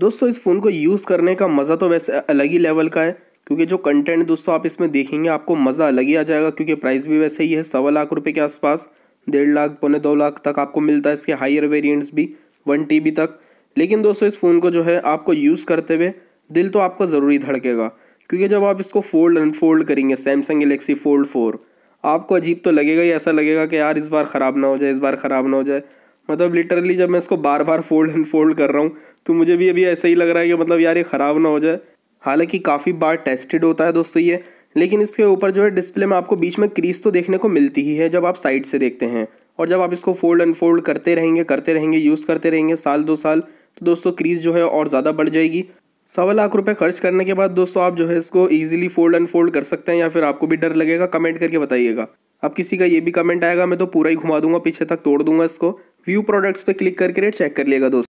दोस्तों इस फ़ोन को यूज़ करने का मज़ा तो वैसे अलग ही लेवल का है क्योंकि जो कंटेंट दोस्तों आप इसमें देखेंगे आपको मज़ा अलग ही आ जाएगा क्योंकि प्राइस भी वैसे ही है सवा लाख रुपये के आसपास डेढ़ लाख पौने दो लाख तक आपको मिलता है इसके हायर वेरिएंट्स भी वन टी तक लेकिन दोस्तों इस फ़ोन को जो है आपको यूज़ करते हुए दिल तो आपका ज़रूरी धड़केगा क्योंकि जब आप इसको फोल्ड अनफोल्ड करेंगे सैमसंग गलेक्सी फोल्ड फोर आपको अजीब तो लगेगा ही ऐसा लगेगा कि यार इस बार ख़राब ना हो जाए इस बार ख़राब ना हो जाए मतलब लिटरली जब मैं इसको बार बार फोल्ड एंड फोल्ड कर रहा हूँ तो मुझे भी अभी ऐसा ही लग रहा है कि मतलब यार ये ख़राब ना हो जाए हालांकि काफ़ी बार टेस्टेड होता है दोस्तों ये लेकिन इसके ऊपर जो है डिस्प्ले में आपको बीच में क्रीज तो देखने को मिलती ही है जब आप साइड से देखते हैं और जब आप इसको फोल्ड एंड फोल्ड करते रहेंगे करते रहेंगे यूज़ करते रहेंगे साल दो साल तो दोस्तों क्रीज जो है और ज़्यादा बढ़ जाएगी सवा लाख रुपए खर्च करने के बाद दोस्तों आप जो है इसको ईजिली फोल्ड एंड फोल्ड कर सकते हैं या फिर आपको भी डर लगेगा कमेंट करके बताइएगा अब किसी का ये भी कमेंट आएगा मैं तो पूरा ही घुमा दूंगा पीछे तक तोड़ दूंगा इसको व्यू प्रोडक्ट्स पे क्लिक करके रेट चेक कर लिएगा दोस्तों